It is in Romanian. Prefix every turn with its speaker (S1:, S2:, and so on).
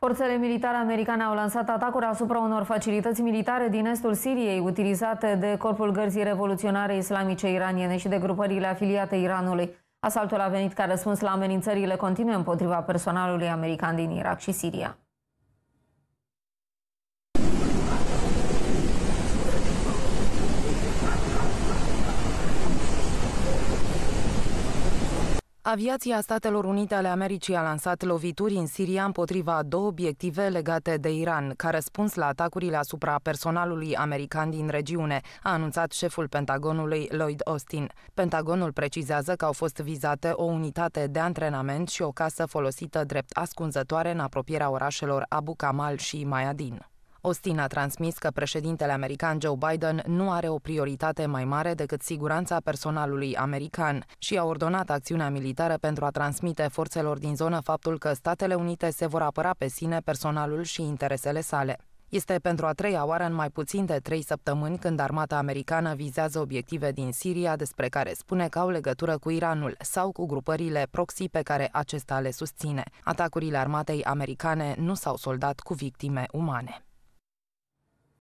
S1: Forțele militare americane au lansat atacuri asupra unor facilități militare din estul Siriei, utilizate de Corpul Gărzii Revoluționare Islamice Iraniene și de grupările afiliate Iranului. Asaltul a venit ca răspuns la amenințările continue împotriva personalului american din Irak și Siria.
S2: Aviația Statelor Unite ale Americii a lansat lovituri în Siria împotriva două obiective legate de Iran, ca răspuns la atacurile asupra personalului american din regiune, a anunțat șeful Pentagonului Lloyd Austin. Pentagonul precizează că au fost vizate o unitate de antrenament și o casă folosită drept ascunzătoare în apropierea orașelor Abu Kamal și Mayadin. Austin a transmis că președintele american Joe Biden nu are o prioritate mai mare decât siguranța personalului american și a ordonat acțiunea militară pentru a transmite forțelor din zonă faptul că Statele Unite se vor apăra pe sine personalul și interesele sale. Este pentru a treia oară în mai puțin de trei săptămâni când armata americană vizează obiective din Siria despre care spune că au legătură cu Iranul sau cu grupările proxy pe care acesta le susține. Atacurile armatei americane nu s-au soldat cu victime umane.